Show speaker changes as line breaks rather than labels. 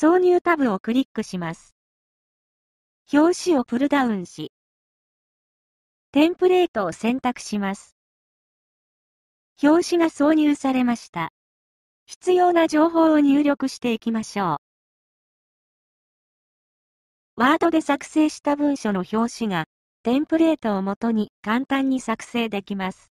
挿入タブをクリックします。表紙をプルダウンし、テンプレートを選択します。表紙が挿入されました。必要な情報を入力していきましょう。ワードで作成した文書の表紙が、テンプレートをもとに簡単に作成できます。